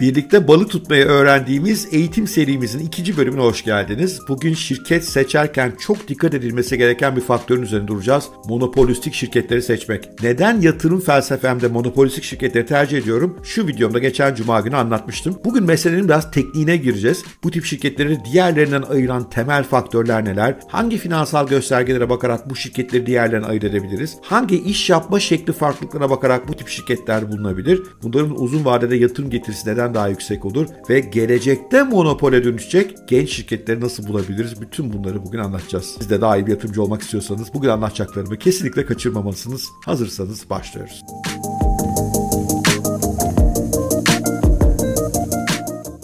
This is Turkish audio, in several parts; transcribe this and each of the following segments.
Birlikte balık tutmayı öğrendiğimiz eğitim serimizin ikinci bölümüne hoş geldiniz. Bugün şirket seçerken çok dikkat edilmesi gereken bir faktörün üzerine duracağız. Monopolistik şirketleri seçmek. Neden yatırım felsefemde monopolistik şirketleri tercih ediyorum? Şu videomda geçen cuma günü anlatmıştım. Bugün meselenin biraz tekniğine gireceğiz. Bu tip şirketleri diğerlerinden ayıran temel faktörler neler? Hangi finansal göstergelere bakarak bu şirketleri diğerlerinden ayırt edebiliriz? Hangi iş yapma şekli farklılıklarına bakarak bu tip şirketler bulunabilir? Bunların uzun vadede yatırım getirisi neden %80 daha yüksek olur ve gelecekte monopole dönüşecek genç şirketleri nasıl bulabiliriz? Bütün bunları bugün anlatacağız. Siz de daha iyi bir yatırımcı olmak istiyorsanız bugün anlatacaklarımı kesinlikle kaçırmamalısınız. Hazırsanız başlıyoruz. Müzik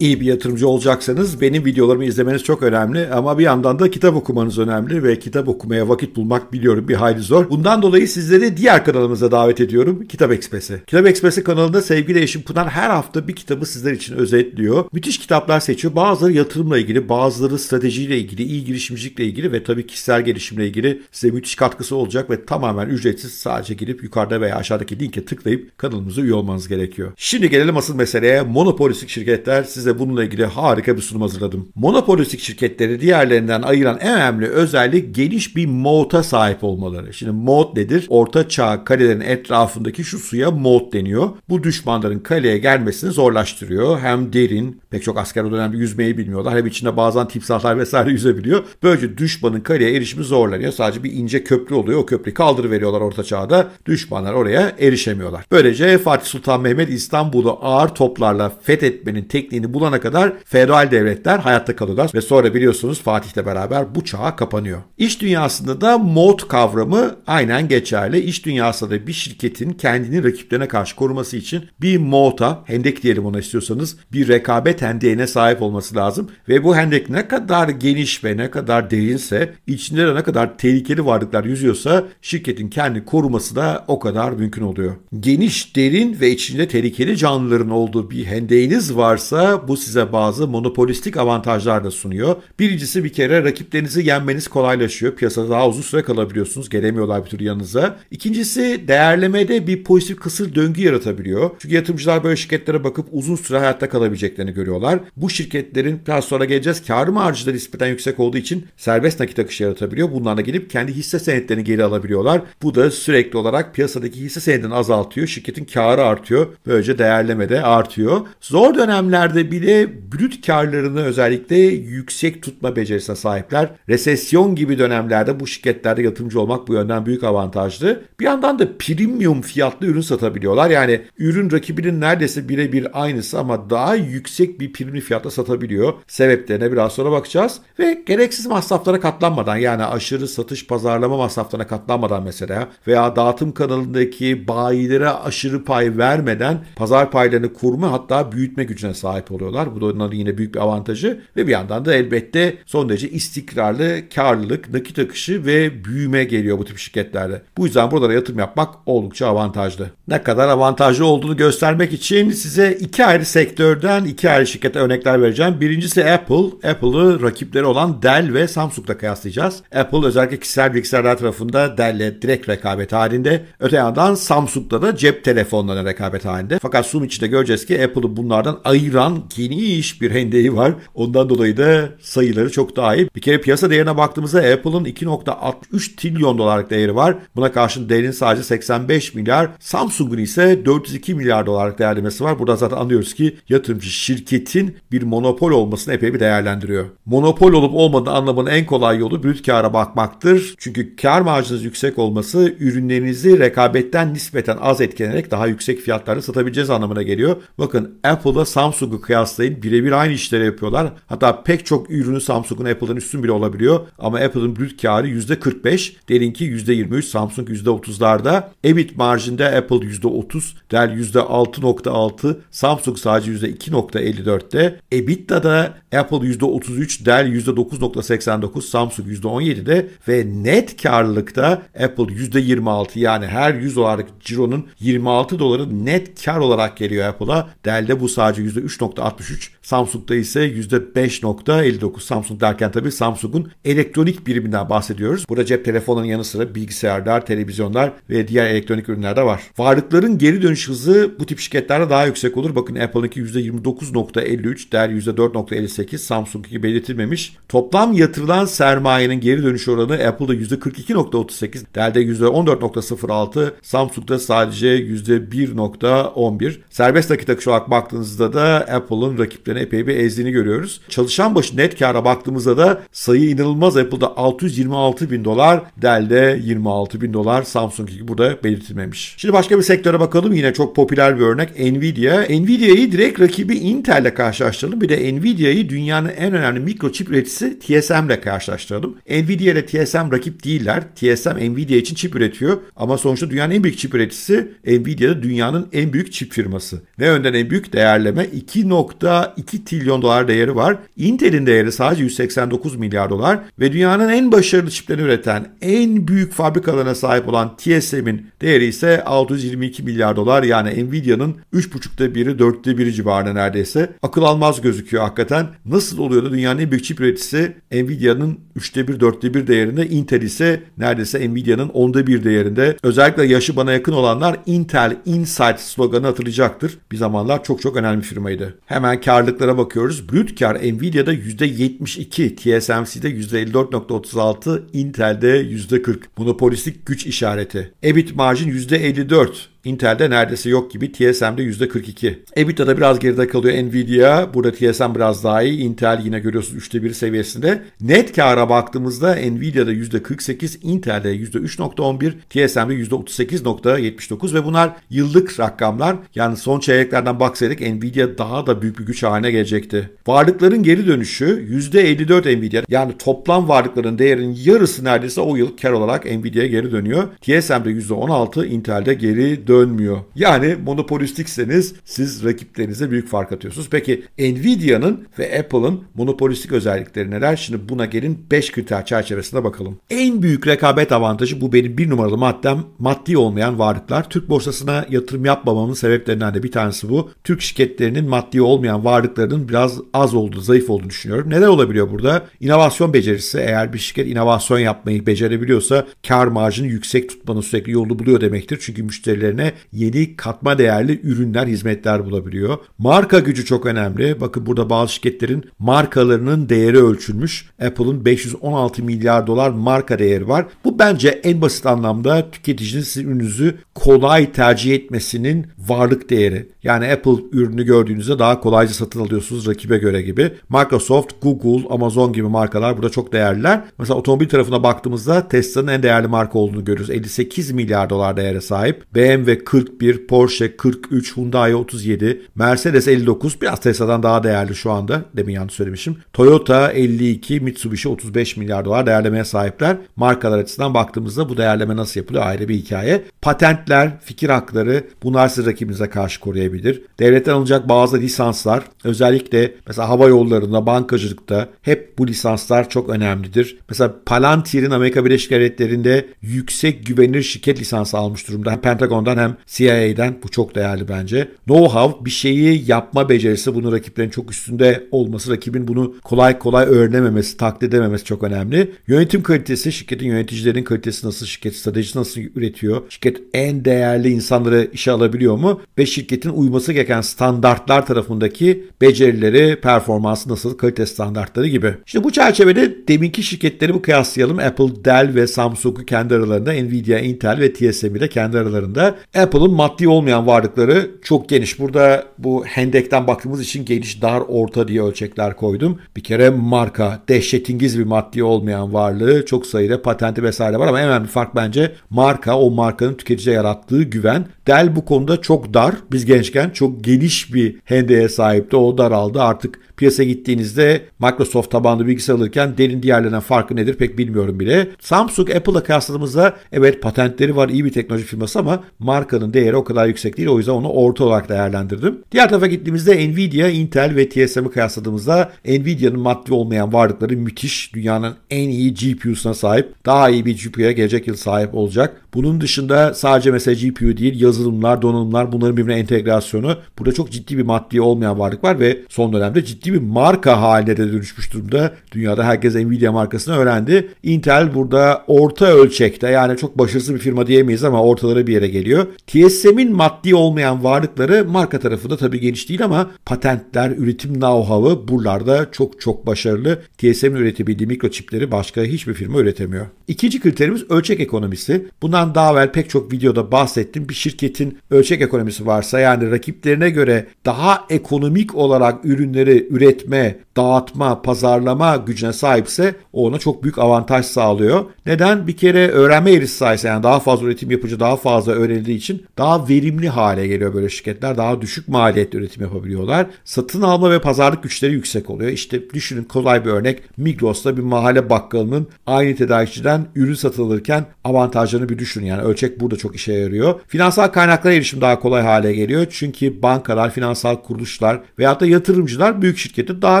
iyi bir yatırımcı olacaksanız benim videolarımı izlemeniz çok önemli ama bir yandan da kitap okumanız önemli ve kitap okumaya vakit bulmak biliyorum bir hayli zor. Bundan dolayı sizleri diğer kanalımıza davet ediyorum Kitap Ekspresi. Kitap Ekspresi kanalında sevgili eşim Pınar her hafta bir kitabı sizler için özetliyor. Müthiş kitaplar seçiyor. Bazıları yatırımla ilgili, bazıları stratejiyle ilgili, iyi girişimcilikle ilgili ve tabii kişisel gelişimle ilgili size müthiş katkısı olacak ve tamamen ücretsiz sadece girip yukarıda veya aşağıdaki linke tıklayıp kanalımıza üye olmanız gerekiyor. Şimdi gelelim asıl meseleye. Monopolistik şirketler size bununla ilgili harika bir sunum hazırladım. Monopolistik şirketleri diğerlerinden ayıran en önemli özellik geniş bir moat'a sahip olmaları. Şimdi moat nedir? Orta çağ kalelerin etrafındaki şu suya moat deniyor. Bu düşmanların kaleye gelmesini zorlaştırıyor. Hem derin, pek çok asker o dönemde yüzmeyi bilmiyorlar. Hem içinde bazen timsahlar vesaire yüzebiliyor. Böylece düşmanın kaleye erişimi zorlanıyor. Sadece bir ince köprü oluyor. O köprüyü kaldırıveriyorlar orta çağda. Düşmanlar oraya erişemiyorlar. Böylece Fatih Sultan Mehmet İstanbul'u ağır toplarla fethetmenin tekniğini bulana kadar feodal devletler hayatta kalıyorlar ve sonra biliyorsunuz Fatih'le beraber bu çağa kapanıyor. İş dünyasında da mod kavramı aynen geçerli. İş dünyasında da bir şirketin kendini rakiplerine karşı koruması için bir mod'a, hendek diyelim ona istiyorsanız, bir rekabet hendeğine sahip olması lazım. Ve bu hendek ne kadar geniş ve ne kadar derinse, içinde de ne kadar tehlikeli varlıklar yüzüyorsa şirketin kendi koruması da o kadar mümkün oluyor. Geniş, derin ve içinde tehlikeli canlıların olduğu bir hendeğiniz varsa bu size bazı monopolistik avantajlar da sunuyor. Birincisi bir kere rakiplerinizi yenmeniz kolaylaşıyor. Piyasada daha uzun süre kalabiliyorsunuz. Gelemiyorlar bir türlü yanınıza. İkincisi değerlemede bir pozitif kısır döngü yaratabiliyor. Çünkü yatırımcılar böyle şirketlere bakıp uzun süre hayatta kalabileceklerini görüyorlar. Bu şirketlerin biraz sonra geleceğiz kar marjları nispeten yüksek olduğu için serbest nakit akışı yaratabiliyor. Bunlarla gelip kendi hisse senetlerini geri alabiliyorlar. Bu da sürekli olarak piyasadaki hisse senedini azaltıyor. Şirketin karı artıyor. Böylece değerlemede artıyor. Zor dönemlerde bile brüt karlarını özellikle yüksek tutma becerisine sahipler. Resesyon gibi dönemlerde bu şirketlerde yatırımcı olmak bu yönden büyük avantajlı. Bir yandan da premium fiyatlı ürün satabiliyorlar. Yani ürün rakibinin neredeyse birebir aynısı ama daha yüksek bir primli fiyatla satabiliyor. Sebeplerine biraz sonra bakacağız. Ve gereksiz masraflara katlanmadan yani aşırı satış pazarlama masraflarına katlanmadan mesela veya dağıtım kanalındaki bayilere aşırı pay vermeden pazar paylarını kurma hatta büyütme gücüne sahip oluyor oluyorlar. Bu da onların yine büyük bir avantajı ve bir yandan da elbette son derece istikrarlı karlılık, nakit akışı ve büyüme geliyor bu tip şirketlerde. Bu yüzden buralara yatırım yapmak oldukça avantajlı. Ne kadar avantajlı olduğunu göstermek için size iki ayrı sektörden iki ayrı şirkete örnekler vereceğim. Birincisi Apple. Apple'ı rakipleri olan Dell ve Samsung'la kıyaslayacağız. Apple özellikle kişisel bilgisayarlar tarafında Dell'le direkt rekabet halinde. Öte yandan Samsung'da da cep telefonlarına rekabet halinde. Fakat sunum içinde göreceğiz ki Apple'ı bunlardan ayıran geniş bir hendeyi var. Ondan dolayı da sayıları çok daha iyi. Bir kere piyasa değerine baktığımızda Apple'ın 2.63 trilyon dolarlık değeri var. Buna karşın değerin sadece 85 milyar. Samsung'un ise 402 milyar dolarlık değerlemesi var. Burada zaten anlıyoruz ki yatırımcı şirketin bir monopol olmasını epey bir değerlendiriyor. Monopol olup olmadığı anlamının en kolay yolu brüt kâra bakmaktır. Çünkü kâr marjınız yüksek olması ürünlerinizi rekabetten nispeten az etkilenerek daha yüksek fiyatlarla satabileceğiz anlamına geliyor. Bakın Apple'la Samsung'u kıyas kıyaslayın birebir aynı işleri yapıyorlar. Hatta pek çok ürünü Samsung'un Apple'ın üstün bile olabiliyor. Ama Apple'ın brüt karı %45, Dell'inki %23, Samsung %30'larda. EBIT marjinde Apple %30, Dell %6.6, Samsung sadece %2.54'te. EBITDA'da Apple %33, Dell %9.89, Samsung %17'de ve net karlılıkta Apple %26 yani her 100 dolarlık cironun 26 doları net kar olarak geliyor Apple'a. Dell'de bu sadece %3.60 %63. Samsung'da ise %5.59. Samsung derken tabii Samsung'un elektronik biriminden bahsediyoruz. Burada cep telefonunun yanı sıra bilgisayarlar, televizyonlar ve diğer elektronik ürünler de var. Varlıkların geri dönüş hızı bu tip şirketlerde daha yüksek olur. Bakın Apple'ınki %29.53, değer %4.58, Samsung'unki belirtilmemiş. Toplam yatırılan sermayenin geri dönüş oranı Apple'da %42.38, değerde %14.06, Samsung'da sadece %1.11. Serbest nakit akışı olarak baktığınızda da Apple'ın Apple'ın rakiplerini epey bir ezdiğini görüyoruz. Çalışan başı net kâra baktığımızda da sayı inanılmaz. Apple'da 626 bin dolar, Dell'de 26 bin dolar, Samsung burada belirtilmemiş. Şimdi başka bir sektöre bakalım. Yine çok popüler bir örnek Nvidia. Nvidia'yı direkt rakibi Intel'le karşılaştıralım. Bir de Nvidia'yı dünyanın en önemli mikroçip üreticisi TSM'le karşılaştıralım. Nvidia ile TSM rakip değiller. TSM Nvidia için çip üretiyor ama sonuçta dünyanın en büyük çip üreticisi Nvidia'da dünyanın en büyük çip firması. Ne önden en büyük değerleme 2. 1.2 trilyon dolar değeri var. Intel'in değeri sadece 189 milyar dolar ve dünyanın en başarılı çiplerini üreten en büyük fabrikalarına sahip olan TSM'in değeri ise 622 milyar dolar yani Nvidia'nın 3.5'te biri 4'te biri civarında neredeyse. Akıl almaz gözüküyor hakikaten. Nasıl oluyor da dünyanın en büyük çip üreticisi Nvidia'nın 3'te 1 4'te 1 değerinde Intel ise neredeyse Nvidia'nın 10'da 1 değerinde. Özellikle yaşı bana yakın olanlar Intel Insight sloganı hatırlayacaktır. Bir zamanlar çok çok önemli bir firmaydı. Hemen karlılıklara bakıyoruz. Brüt kar Nvidia'da %72, TSMC'de %54.36, Intel'de %40. Monopolistik güç işareti. EBIT marjin %54. Intel'de neredeyse yok gibi TSM'de %42. EBITDA'da biraz geride kalıyor Nvidia. Burada TSM biraz daha iyi. Intel yine görüyorsunuz üçte bir seviyesinde. Net kâra baktığımızda Nvidia'da %48, Intel'de %3.11, TSM'de %38.79 ve bunlar yıllık rakamlar. Yani son çeyreklerden baksaydık Nvidia daha da büyük bir güç haline gelecekti. Varlıkların geri dönüşü %54 Nvidia. Yani toplam varlıkların değerinin yarısı neredeyse o yıl kar olarak Nvidia'ya geri dönüyor. TSM'de %16, Intel'de geri dönüyor dönmüyor. Yani monopolistikseniz siz rakiplerinize büyük fark atıyorsunuz. Peki Nvidia'nın ve Apple'ın monopolistik özellikleri neler? Şimdi buna gelin 5 kriter çerçevesinde bakalım. En büyük rekabet avantajı bu benim bir numaralı maddem maddi olmayan varlıklar. Türk borsasına yatırım yapmamamın sebeplerinden de bir tanesi bu. Türk şirketlerinin maddi olmayan varlıklarının biraz az olduğu, zayıf olduğunu düşünüyorum. Neler olabiliyor burada? İnovasyon becerisi eğer bir şirket inovasyon yapmayı becerebiliyorsa kar marjını yüksek tutmanın sürekli yolunu buluyor demektir. Çünkü müşterilerine yerine yeni katma değerli ürünler, hizmetler bulabiliyor. Marka gücü çok önemli. Bakın burada bazı şirketlerin markalarının değeri ölçülmüş. Apple'ın 516 milyar dolar marka değeri var. Bu bence en basit anlamda tüketicinin sizin ürününüzü kolay tercih etmesinin varlık değeri. Yani Apple ürünü gördüğünüzde daha kolayca satın alıyorsunuz rakibe göre gibi. Microsoft, Google, Amazon gibi markalar burada çok değerliler. Mesela otomobil tarafına baktığımızda Tesla'nın en değerli marka olduğunu görüyoruz. 58 milyar dolar değere sahip. BMW, 41, Porsche 43, Hyundai 37, Mercedes 59 biraz Tesla'dan daha değerli şu anda. Demin yanlış söylemişim. Toyota 52, Mitsubishi 35 milyar dolar değerlemeye sahipler. Markalar açısından baktığımızda bu değerleme nasıl yapılıyor ayrı bir hikaye. Patentler, fikir hakları bunlar sizi rakibinize karşı koruyabilir. Devletten alınacak bazı lisanslar özellikle mesela hava yollarında, bankacılıkta hep bu lisanslar çok önemlidir. Mesela Palantir'in Amerika Birleşik Devletleri'nde yüksek güvenilir şirket lisansı almış durumda. Hem Pentagon'dan hem CIA'den bu çok değerli bence. Know-how bir şeyi yapma becerisi bunu rakiplerin çok üstünde olması, rakibin bunu kolay kolay öğrenememesi, taklit edememesi çok önemli. Yönetim kalitesi, şirketin yöneticilerin kalitesi nasıl, şirket stratejisi nasıl üretiyor, şirket en değerli insanları işe alabiliyor mu ve şirketin uyması gereken standartlar tarafındaki becerileri, performansı nasıl, kalite standartları gibi. Şimdi bu çerçevede deminki şirketleri bu kıyaslayalım. Apple, Dell ve Samsung'u kendi aralarında, Nvidia, Intel ve TSMC de kendi aralarında. Apple'ın maddi olmayan varlıkları çok geniş. Burada bu hendekten baktığımız için geniş, dar, orta diye ölçekler koydum. Bir kere marka, dehşetingiz bir maddi olmayan varlığı, çok sayıda patenti vesaire var ama en önemli fark bence marka, o markanın tüketiciye yarattığı güven. Dell bu konuda çok dar. Biz gençken çok geniş bir hendeğe sahipti. O daraldı. Artık Piyasaya gittiğinizde Microsoft tabanlı bilgisayar alırken derin diğerlerinden farkı nedir pek bilmiyorum bile. Samsung Apple'a kıyasladığımızda evet patentleri var iyi bir teknoloji firması ama markanın değeri o kadar yüksek değil. O yüzden onu orta olarak değerlendirdim. Diğer tarafa gittiğimizde Nvidia, Intel ve TSM'i kıyasladığımızda Nvidia'nın maddi olmayan varlıkları müthiş. Dünyanın en iyi GPU'suna sahip. Daha iyi bir GPU'ya gelecek yıl sahip olacak. Bunun dışında sadece mesela GPU değil yazılımlar, donanımlar bunların birbirine entegrasyonu. Burada çok ciddi bir maddi olmayan varlık var ve son dönemde ciddi bir marka haline de dönüşmüş durumda. Dünyada herkes Nvidia markasını öğrendi. Intel burada orta ölçekte yani çok başarısız bir firma diyemeyiz ama ortalara bir yere geliyor. TSM'in maddi olmayan varlıkları marka tarafında tabii geniş değil ama patentler, üretim know-how'ı buralarda çok çok başarılı. TSM'in üretebildiği mikroçipleri başka hiçbir firma üretemiyor. İkinci kriterimiz ölçek ekonomisi. Bundan Bundan daha evvel pek çok videoda bahsettim. Bir şirketin ölçek ekonomisi varsa yani rakiplerine göre daha ekonomik olarak ürünleri üretme, dağıtma, pazarlama gücüne sahipse o ona çok büyük avantaj sağlıyor. Neden? Bir kere öğrenme eğrisi sayesinde yani daha fazla üretim yapıcı daha fazla öğrendiği için daha verimli hale geliyor böyle şirketler. Daha düşük maliyetle üretim yapabiliyorlar. Satın alma ve pazarlık güçleri yüksek oluyor. İşte düşünün kolay bir örnek Migros'ta bir mahalle bakkalının aynı tedarikçiden ürün satılırken avantajlarını bir düşün düşünün yani ölçek burada çok işe yarıyor. Finansal kaynaklara erişim daha kolay hale geliyor. Çünkü bankalar, finansal kuruluşlar veyahut da yatırımcılar büyük şirkete daha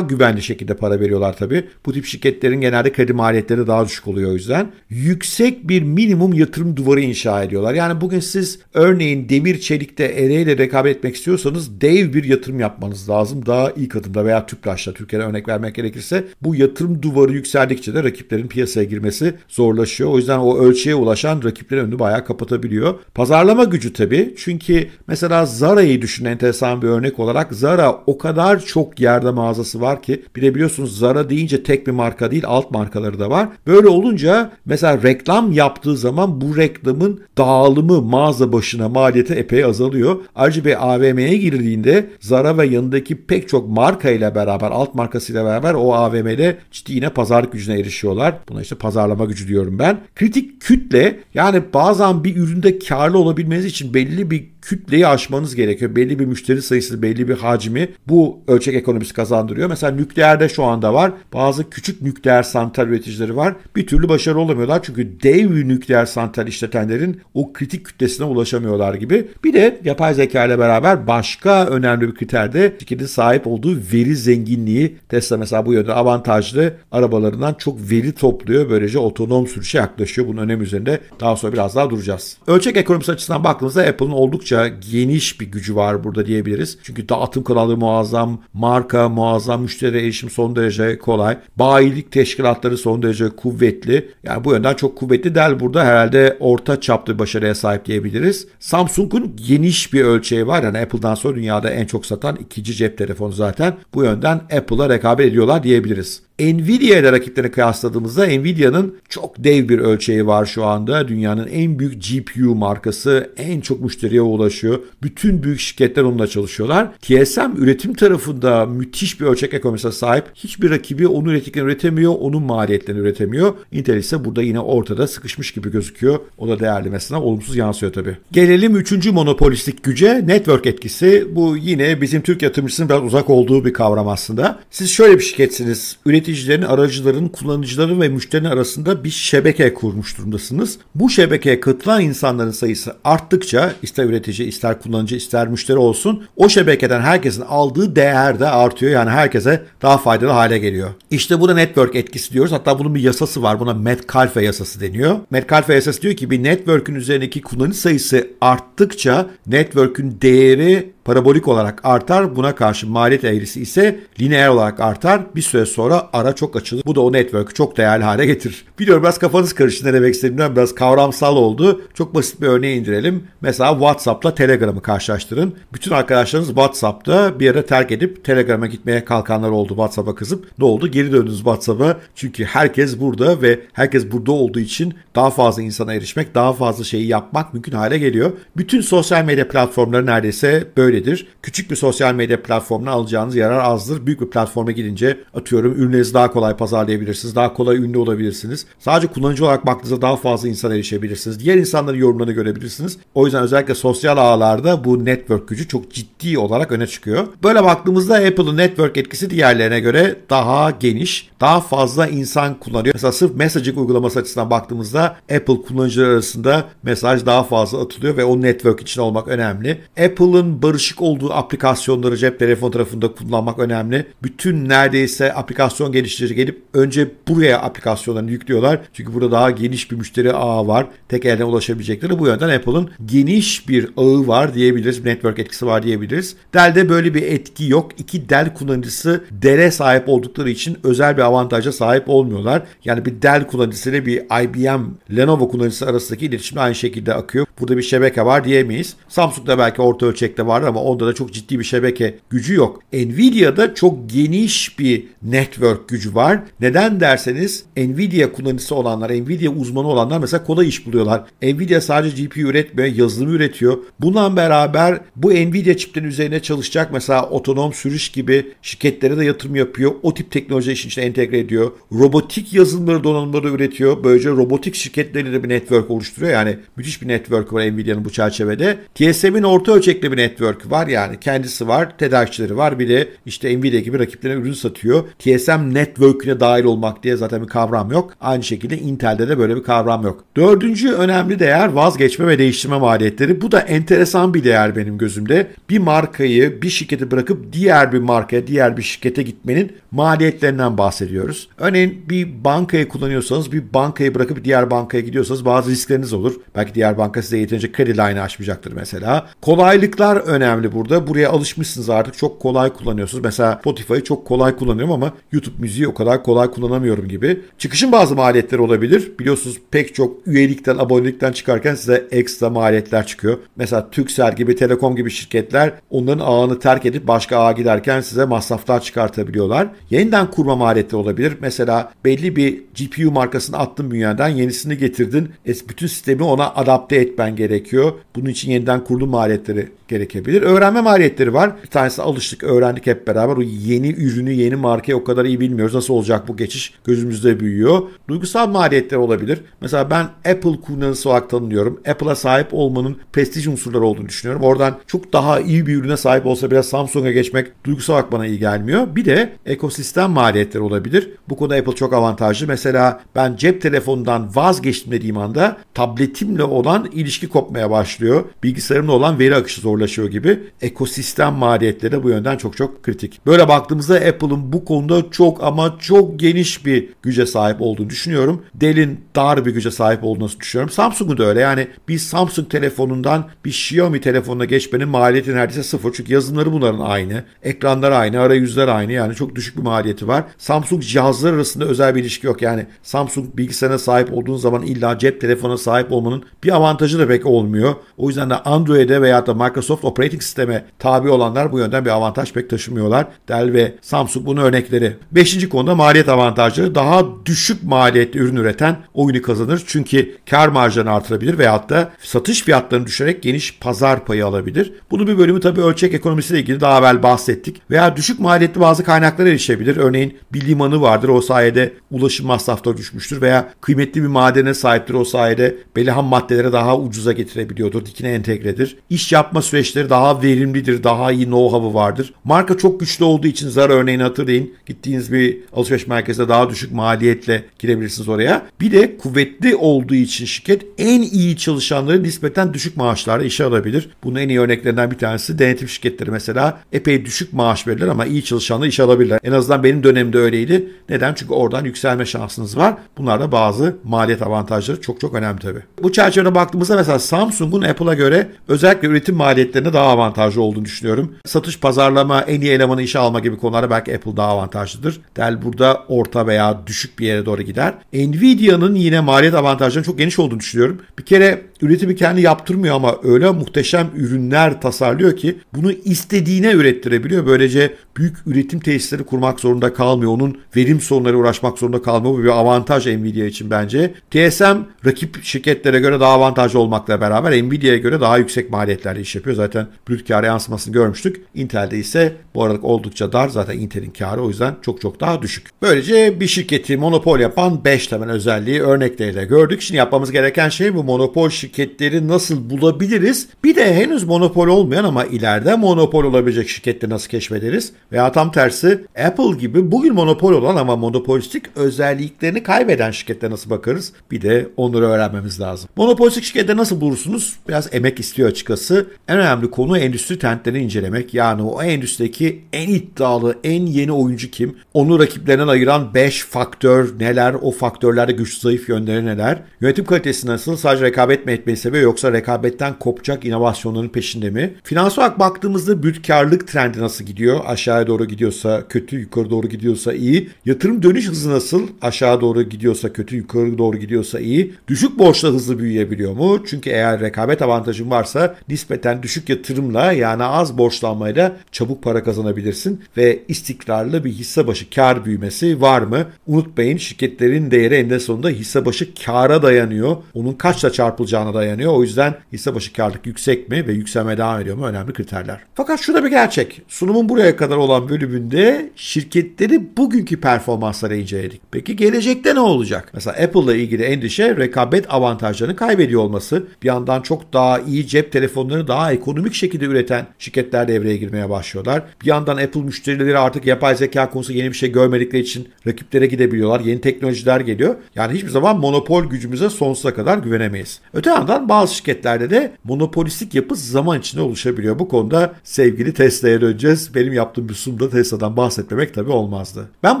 güvenli şekilde para veriyorlar tabii. Bu tip şirketlerin genelde kredi maliyetleri daha düşük oluyor o yüzden. Yüksek bir minimum yatırım duvarı inşa ediyorlar. Yani bugün siz örneğin demir çelikte Ereğli'yle rekabet etmek istiyorsanız dev bir yatırım yapmanız lazım. Daha ilk adımda veya TÜPRAŞ'ta Türkiye'de örnek vermek gerekirse bu yatırım duvarı yükseldikçe de rakiplerin piyasaya girmesi zorlaşıyor. O yüzden o ölçüye ulaşan rakiplerin önünü bayağı kapatabiliyor. Pazarlama gücü tabii. Çünkü mesela Zara'yı düşünün enteresan bir örnek olarak. Zara o kadar çok yerde mağazası var ki bir de biliyorsunuz Zara deyince tek bir marka değil alt markaları da var. Böyle olunca mesela reklam yaptığı zaman bu reklamın dağılımı mağaza başına maliyeti epey azalıyor. Ayrıca bir AVM'ye girildiğinde Zara ve yanındaki pek çok marka ile beraber alt markasıyla beraber o AVM'de ciddi yine pazarlık gücüne erişiyorlar. Buna işte pazarlama gücü diyorum ben. Kritik kütle yani bazen bir üründe karlı olabilmeniz için belli bir kütleyi aşmanız gerekiyor. Belli bir müşteri sayısı, belli bir hacmi bu ölçek ekonomisi kazandırıyor. Mesela nükleerde şu anda var. Bazı küçük nükleer santral üreticileri var. Bir türlü başarı olamıyorlar çünkü dev nükleer santral işletenlerin o kritik kütlesine ulaşamıyorlar gibi. Bir de yapay zeka ile beraber başka önemli bir kriterde şirketin sahip olduğu veri zenginliği Tesla mesela bu yönde avantajlı arabalarından çok veri topluyor. Böylece otonom sürüşe yaklaşıyor. Bunun önemi üzerinde daha sonra biraz daha duracağız. Ölçek ekonomisi açısından baktığınızda Apple'ın oldukça oldukça geniş bir gücü var burada diyebiliriz. Çünkü dağıtım kanalı muazzam, marka muazzam, müşteri erişim son derece kolay. Bayilik teşkilatları son derece kuvvetli. Yani bu yönden çok kuvvetli Dell burada herhalde orta çaplı başarıya sahip diyebiliriz. Samsung'un geniş bir ölçeği var. Yani Apple'dan sonra dünyada en çok satan ikinci cep telefonu zaten. Bu yönden Apple'a rekabet ediyorlar diyebiliriz. Nvidia ile rakiplerini kıyasladığımızda Nvidia'nın çok dev bir ölçeği var şu anda. Dünyanın en büyük GPU markası en çok müşteriye ulaşıyor. Bütün büyük şirketler onunla çalışıyorlar. TSM üretim tarafında müthiş bir ölçek ekonomisine sahip. Hiçbir rakibi onu üretirken üretemiyor, onun maliyetlerini üretemiyor. Intel ise burada yine ortada sıkışmış gibi gözüküyor. O da değerlemesine olumsuz yansıyor tabii. Gelelim üçüncü monopolistik güce network etkisi. Bu yine bizim Türk yatırımcısının biraz uzak olduğu bir kavram aslında. Siz şöyle bir şirketsiniz. Üretim tüketicilerin, aracıların, kullanıcıları ve müşterinin arasında bir şebeke kurmuş durumdasınız. Bu şebekeye katılan insanların sayısı arttıkça ister üretici, ister kullanıcı, ister müşteri olsun o şebekeden herkesin aldığı değer de artıyor. Yani herkese daha faydalı hale geliyor. İşte buna network etkisi diyoruz. Hatta bunun bir yasası var. Buna Metcalfe yasası deniyor. Metcalfe yasası diyor ki bir network'ün üzerindeki kullanıcı sayısı arttıkça network'ün değeri parabolik olarak artar. Buna karşı maliyet eğrisi ise lineer olarak artar. Bir süre sonra ara çok açılır. Bu da o network'ü çok değerli hale getirir. Biliyorum biraz kafanız karıştı ne demek istediğimden biraz kavramsal oldu. Çok basit bir örneğe indirelim. Mesela WhatsApp'la Telegram'ı karşılaştırın. Bütün arkadaşlarınız WhatsApp'ta bir yere terk edip Telegram'a gitmeye kalkanlar oldu WhatsApp'a kızıp. Ne oldu? Geri döndünüz WhatsApp'a. Çünkü herkes burada ve herkes burada olduğu için daha fazla insana erişmek, daha fazla şeyi yapmak mümkün hale geliyor. Bütün sosyal medya platformları neredeyse böyle böyledir. Küçük bir sosyal medya platformuna alacağınız yarar azdır. Büyük bir platforma gidince atıyorum ürünlerinizi daha kolay pazarlayabilirsiniz. Daha kolay ünlü olabilirsiniz. Sadece kullanıcı olarak baktığınızda daha fazla insan erişebilirsiniz. Diğer insanların yorumlarını görebilirsiniz. O yüzden özellikle sosyal ağlarda bu network gücü çok ciddi olarak öne çıkıyor. Böyle baktığımızda Apple'ın network etkisi diğerlerine göre daha geniş, daha fazla insan kullanıyor. Mesela sırf messaging uygulaması açısından baktığımızda Apple kullanıcıları arasında mesaj daha fazla atılıyor ve o network için olmak önemli. Apple'ın barış alışık olduğu aplikasyonları cep telefon tarafında kullanmak önemli. Bütün neredeyse aplikasyon geliştirici gelip önce buraya aplikasyonlarını yüklüyorlar. Çünkü burada daha geniş bir müşteri ağı var. Tek elden ulaşabilecekleri. Bu yönden Apple'ın geniş bir ağı var diyebiliriz. Network etkisi var diyebiliriz. Dell'de böyle bir etki yok. İki Dell kullanıcısı Dell'e sahip oldukları için özel bir avantaja sahip olmuyorlar. Yani bir Dell kullanıcısı ile bir IBM Lenovo kullanıcısı arasındaki iletişim aynı şekilde akıyor. Burada bir şebeke var diyemeyiz. Samsung'da belki orta ölçekte var ama ama onda da çok ciddi bir şebeke gücü yok. Nvidia'da çok geniş bir network gücü var. Neden derseniz Nvidia kullanıcısı olanlar, Nvidia uzmanı olanlar mesela kolay iş buluyorlar. Nvidia sadece GPU üretmiyor, yazılımı üretiyor. Bununla beraber bu Nvidia çiplerin üzerine çalışacak mesela otonom sürüş gibi şirketlere de yatırım yapıyor. O tip teknoloji işin içine entegre ediyor. Robotik yazılımları, donanımları üretiyor. Böylece robotik şirketleri de bir network oluşturuyor. Yani müthiş bir network var Nvidia'nın bu çerçevede. TSM'in orta ölçekli bir network network var yani kendisi var, tedarikçileri var. Bir de işte Nvidia gibi rakiplerine ürün satıyor. TSM network'üne dahil olmak diye zaten bir kavram yok. Aynı şekilde Intel'de de böyle bir kavram yok. Dördüncü önemli değer vazgeçme ve değiştirme maliyetleri. Bu da enteresan bir değer benim gözümde. Bir markayı, bir şirketi bırakıp diğer bir markaya, diğer bir şirkete gitmenin maliyetlerinden bahsediyoruz. Örneğin bir bankayı kullanıyorsanız, bir bankayı bırakıp diğer bankaya gidiyorsanız bazı riskleriniz olur. Belki diğer banka size yeterince kredi line açmayacaktır mesela. Kolaylıklar önemli önemli burada. Buraya alışmışsınız artık çok kolay kullanıyorsunuz. Mesela Spotify'ı çok kolay kullanıyorum ama YouTube müziği o kadar kolay kullanamıyorum gibi. Çıkışın bazı maliyetleri olabilir. Biliyorsunuz pek çok üyelikten, abonelikten çıkarken size ekstra maliyetler çıkıyor. Mesela Turkcell gibi, Telekom gibi şirketler onların ağını terk edip başka ağa giderken size masraflar çıkartabiliyorlar. Yeniden kurma maliyeti olabilir. Mesela belli bir GPU markasını attın dünyadan yenisini getirdin. E, bütün sistemi ona adapte etmen gerekiyor. Bunun için yeniden kurulu maliyetleri gerekebilir öğrenme maliyetleri var. Bir tanesi alıştık, öğrendik hep beraber. O yeni ürünü, yeni markayı o kadar iyi bilmiyoruz. Nasıl olacak bu geçiş? Gözümüzde büyüyor. Duygusal maliyetler olabilir. Mesela ben Apple kullanıcısı olarak tanınıyorum. Apple'a sahip olmanın prestij unsurları olduğunu düşünüyorum. Oradan çok daha iyi bir ürüne sahip olsa biraz Samsung'a geçmek duygusal olarak bana iyi gelmiyor. Bir de ekosistem maliyetleri olabilir. Bu konuda Apple çok avantajlı. Mesela ben cep telefonundan vazgeçtim dediğim anda tabletimle olan ilişki kopmaya başlıyor. Bilgisayarımla olan veri akışı zorlaşıyor gibi gibi ekosistem maliyetleri de bu yönden çok çok kritik. Böyle baktığımızda Apple'ın bu konuda çok ama çok geniş bir güce sahip olduğunu düşünüyorum. Dell'in dar bir güce sahip olduğunu düşünüyorum. Samsung'un da öyle yani bir Samsung telefonundan bir Xiaomi telefonuna geçmenin maliyeti neredeyse sıfır. Çünkü yazılımları bunların aynı. Ekranlar aynı, arayüzler aynı yani çok düşük bir maliyeti var. Samsung cihazlar arasında özel bir ilişki yok. Yani Samsung bilgisayarına sahip olduğun zaman illa cep telefona sahip olmanın bir avantajı da pek olmuyor. O yüzden de Android'e veya da Microsoft Operating otomatik sisteme tabi olanlar bu yönden bir avantaj pek taşımıyorlar. Dell ve Samsung bunun örnekleri. Beşinci konuda maliyet avantajları. Daha düşük maliyetli ürün üreten oyunu kazanır. Çünkü kar marjını artırabilir veyahut da satış fiyatlarını düşürerek geniş pazar payı alabilir. Bunu bir bölümü tabii ölçek ekonomisiyle ilgili daha evvel bahsettik. Veya düşük maliyetli bazı kaynaklara erişebilir. Örneğin bir limanı vardır. O sayede ulaşım masrafları düşmüştür veya kıymetli bir madene sahiptir. O sayede belli ham maddelere daha ucuza getirebiliyordur. Dikine entegredir. İş yapma süreçleri daha daha verimlidir, daha iyi know-how'ı vardır. Marka çok güçlü olduğu için Zara örneğini hatırlayın. Gittiğiniz bir alışveriş merkezine daha düşük maliyetle girebilirsiniz oraya. Bir de kuvvetli olduğu için şirket en iyi çalışanları nispeten düşük maaşlarla işe alabilir. Bunun en iyi örneklerinden bir tanesi denetim şirketleri mesela epey düşük maaş verirler ama iyi çalışanları işe alabilirler. En azından benim dönemimde öyleydi. Neden? Çünkü oradan yükselme şansınız var. Bunlar da bazı maliyet avantajları çok çok önemli tabii. Bu çerçevede baktığımızda mesela Samsung'un Apple'a göre özellikle üretim maliyetlerine daha avantajlı olduğunu düşünüyorum. Satış, pazarlama, en iyi elemanı işe alma gibi konulara belki Apple daha avantajlıdır. Dell burada orta veya düşük bir yere doğru gider. Nvidia'nın yine maliyet avantajlarının çok geniş olduğunu düşünüyorum. Bir kere üretimi kendi yaptırmıyor ama öyle muhteşem ürünler tasarlıyor ki bunu istediğine ürettirebiliyor. Böylece büyük üretim tesisleri kurmak zorunda kalmıyor. Onun verim sorunları uğraşmak zorunda kalmıyor. Bu bir avantaj Nvidia için bence. TSM rakip şirketlere göre daha avantajlı olmakla beraber Nvidia'ya göre daha yüksek maliyetlerle iş yapıyor. Zaten brüt kârı yansımasını görmüştük. Intel'de ise bu aralık oldukça dar. Zaten Intel'in kârı o yüzden çok çok daha düşük. Böylece bir şirketi monopol yapan 5 temel özelliği örnekleriyle gördük. Şimdi yapmamız gereken şey bu monopol şirketleri nasıl bulabiliriz? Bir de henüz monopol olmayan ama ileride monopol olabilecek şirketleri nasıl keşfederiz? Veya tam tersi Apple gibi bugün monopol olan ama monopolistik özelliklerini kaybeden şirketlere nasıl bakarız? Bir de onları öğrenmemiz lazım. Monopolistik şirketleri nasıl bulursunuz? Biraz emek istiyor açıkçası. En önemli konu bunu endüstri trendlerini incelemek yani o endüstrideki en iddialı, en yeni oyuncu kim? Onu rakiplerinden ayıran 5 faktör neler? O faktörlerde güç zayıf yönleri neler? Yönetim kalitesi nasıl? Sadece rekabet mi etmeyi seviyor yoksa rekabetten kopacak inovasyonların peşinde mi? Finans olarak baktığımızda bütkarlık trendi nasıl gidiyor? Aşağıya doğru gidiyorsa kötü, yukarı doğru gidiyorsa iyi. Yatırım dönüş hızı nasıl? Aşağı doğru gidiyorsa kötü, yukarı doğru gidiyorsa iyi. Düşük borçla hızlı büyüyebiliyor mu? Çünkü eğer rekabet avantajın varsa nispeten düşük yatırım yatırımla yani az borçlanmayla çabuk para kazanabilirsin ve istikrarlı bir hisse başı kar büyümesi var mı? Unutmayın şirketlerin değeri en sonunda hisse başı kara dayanıyor. Onun kaçla çarpılacağına dayanıyor. O yüzden hisse başı karlık yüksek mi ve yükselmeye devam ediyor mu önemli kriterler. Fakat şu da bir gerçek. Sunumun buraya kadar olan bölümünde şirketleri bugünkü performansları inceledik. Peki gelecekte ne olacak? Mesela Apple ile ilgili endişe rekabet avantajlarını kaybediyor olması. Bir yandan çok daha iyi cep telefonları daha ekonomik şekilde şekilde üreten şirketler devreye girmeye başlıyorlar. Bir yandan Apple müşterileri artık yapay zeka konusu yeni bir şey görmedikleri için rakiplere gidebiliyorlar. Yeni teknolojiler geliyor. Yani hiçbir zaman monopol gücümüze sonsuza kadar güvenemeyiz. Öte yandan bazı şirketlerde de monopolistik yapı zaman içinde oluşabiliyor. Bu konuda sevgili Tesla'ya döneceğiz. Benim yaptığım bir sunumda Tesla'dan bahsetmemek tabii olmazdı. Ben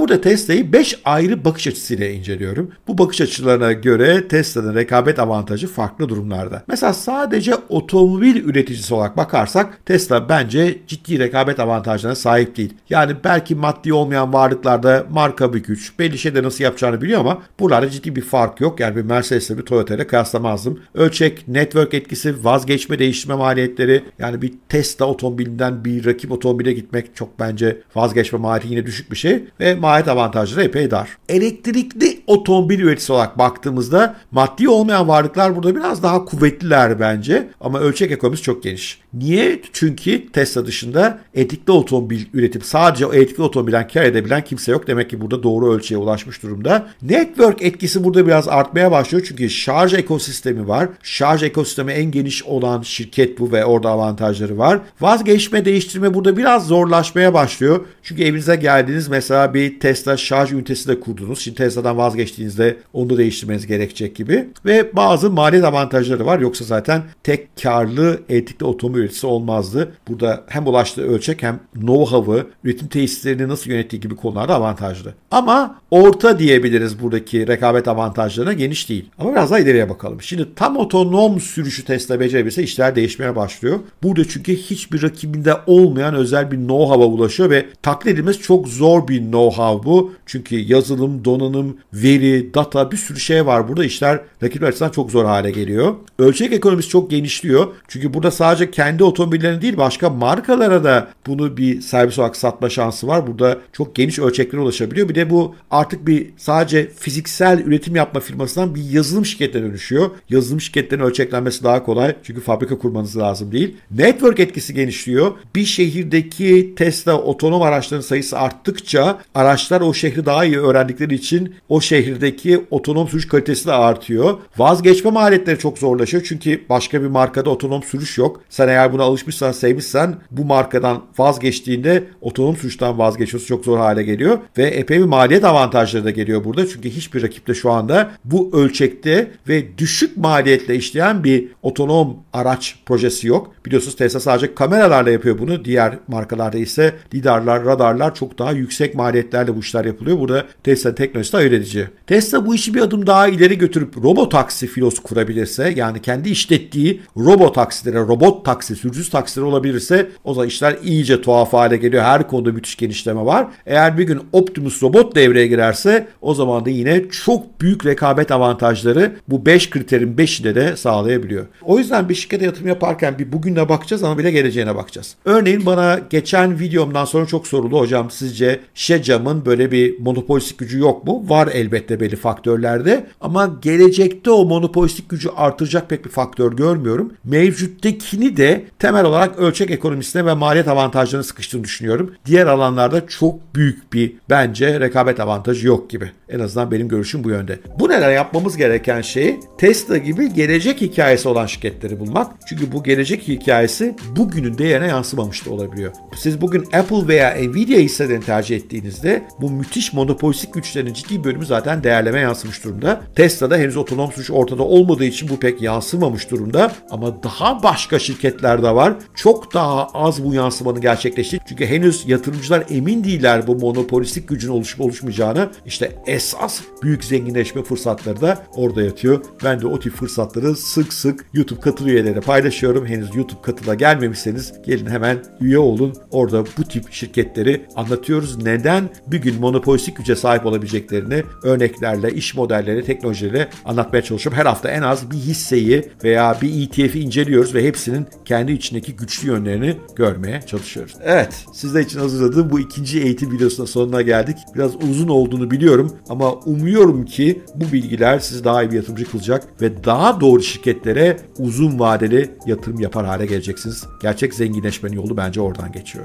burada Tesla'yı 5 ayrı bakış açısıyla inceliyorum. Bu bakış açılarına göre Tesla'nın rekabet avantajı farklı durumlarda. Mesela sadece otomobil üreticisi olarak bakar bakarsak Tesla bence ciddi rekabet avantajlarına sahip değil. Yani belki maddi olmayan varlıklarda marka bir güç, belli şeyde nasıl yapacağını biliyor ama buralarda ciddi bir fark yok. Yani bir Mercedes ile bir Toyota ile kıyaslamazdım. Ölçek, network etkisi, vazgeçme değiştirme maliyetleri yani bir Tesla otomobilinden bir rakip otomobile gitmek çok bence vazgeçme maliyeti yine düşük bir şey ve maliyet avantajları epey dar. Elektrikli otomobil üreticisi olarak baktığımızda maddi olmayan varlıklar burada biraz daha kuvvetliler bence ama ölçek ekonomisi çok geniş. Niye? Çünkü Tesla dışında etikli otomobil üretip sadece o etikli otomobilden kar edebilen kimse yok. Demek ki burada doğru ölçüye ulaşmış durumda. Network etkisi burada biraz artmaya başlıyor. Çünkü şarj ekosistemi var. Şarj ekosistemi en geniş olan şirket bu ve orada avantajları var. Vazgeçme değiştirme burada biraz zorlaşmaya başlıyor. Çünkü evinize geldiniz mesela bir Tesla şarj ünitesi de kurdunuz. Şimdi Tesla'dan vazgeçtiğinizde onu da değiştirmeniz gerekecek gibi. Ve bazı maliyet avantajları var. Yoksa zaten tek karlı etikli otomobil üretisi olmazdı. Burada hem ulaştığı ölçek hem know-how'ı, üretim tesislerini nasıl yönettiği gibi konularda avantajlı. Ama orta diyebiliriz buradaki rekabet avantajlarına geniş değil. Ama biraz daha ileriye bakalım. Şimdi tam otonom sürüşü testle becerebilirse işler değişmeye başlıyor. Burada çünkü hiçbir rakibinde olmayan özel bir know-how'a ulaşıyor ve taklit edilmesi çok zor bir know-how bu. Çünkü yazılım, donanım, veri, data bir sürü şey var burada. İşler rakipler açısından çok zor hale geliyor. Ölçek ekonomisi çok genişliyor. Çünkü burada sadece kendi kendi otomobillerine değil başka markalara da bunu bir servis olarak satma şansı var. Burada çok geniş ölçeklere ulaşabiliyor. Bir de bu artık bir sadece fiziksel üretim yapma firmasından bir yazılım şirketine dönüşüyor. Yazılım şirketlerinin ölçeklenmesi daha kolay. Çünkü fabrika kurmanız lazım değil. Network etkisi genişliyor. Bir şehirdeki Tesla otonom araçların sayısı arttıkça araçlar o şehri daha iyi öğrendikleri için o şehirdeki otonom sürüş kalitesi de artıyor. Vazgeçme maliyetleri çok zorlaşıyor. Çünkü başka bir markada otonom sürüş yok. Sen eğer eğer buna alışmışsan, sevmişsen bu markadan vazgeçtiğinde otonom suçtan vazgeçiyorsun. Çok zor hale geliyor ve epey bir maliyet avantajları da geliyor burada. Çünkü hiçbir rakipte şu anda bu ölçekte ve düşük maliyetle işleyen bir otonom araç projesi yok. Biliyorsunuz Tesla sadece kameralarla yapıyor bunu. Diğer markalarda ise lidarlar, radarlar çok daha yüksek maliyetlerle bu işler yapılıyor. Burada Tesla teknolojisi de ayırt edici. Tesla bu işi bir adım daha ileri götürüp robotaksi filosu kurabilirse yani kendi işlettiği robotaksilere, robot taksi taksi, sürücüsüz taksiler olabilirse o zaman işler iyice tuhaf hale geliyor. Her konuda müthiş genişleme var. Eğer bir gün Optimus robot devreye girerse o zaman da yine çok büyük rekabet avantajları bu 5 kriterin 5'ine de sağlayabiliyor. O yüzden bir şirkete yatırım yaparken bir bugüne bakacağız ama bile geleceğine bakacağız. Örneğin bana geçen videomdan sonra çok soruldu hocam sizce Şecam'ın böyle bir monopolistik gücü yok mu? Var elbette belli faktörlerde ama gelecekte o monopolistik gücü artıracak pek bir faktör görmüyorum. Mevcuttekini de temel olarak ölçek ekonomisine ve maliyet avantajlarını sıkıştığını düşünüyorum. Diğer alanlarda çok büyük bir bence rekabet avantajı yok gibi. En azından benim görüşüm bu yönde. Bu neden yapmamız gereken şeyi Tesla gibi gelecek hikayesi olan şirketleri bulmak. Çünkü bu gelecek hikayesi bugünün değerine yansımamış da olabiliyor. Siz bugün Apple veya Nvidia hisselerini tercih ettiğinizde bu müthiş monopolistik güçlerin ciddi bölümü zaten değerleme yansımış durumda. Tesla'da henüz otonom suç ortada olmadığı için bu pek yansımamış durumda ama daha başka şirketler şirketlerde var. Çok daha az bu yansımanın gerçekleşti. Çünkü henüz yatırımcılar emin değiller bu monopolistik gücün oluşup oluşmayacağına. İşte esas büyük zenginleşme fırsatları da orada yatıyor. Ben de o tip fırsatları sık sık YouTube katıl üyelerine paylaşıyorum. Henüz YouTube katıla gelmemişseniz gelin hemen üye olun. Orada bu tip şirketleri anlatıyoruz. Neden bir gün monopolistik güce sahip olabileceklerini örneklerle, iş modelleri, teknolojileri anlatmaya çalışıyorum. Her hafta en az bir hisseyi veya bir ETF'i inceliyoruz ve hepsinin kendi kendi içindeki güçlü yönlerini görmeye çalışıyoruz. Evet, sizler için hazırladığım bu ikinci eğitim videosunun sonuna geldik. Biraz uzun olduğunu biliyorum ama umuyorum ki bu bilgiler sizi daha iyi bir yatırımcı kılacak ve daha doğru şirketlere uzun vadeli yatırım yapar hale geleceksiniz. Gerçek zenginleşmenin yolu bence oradan geçiyor.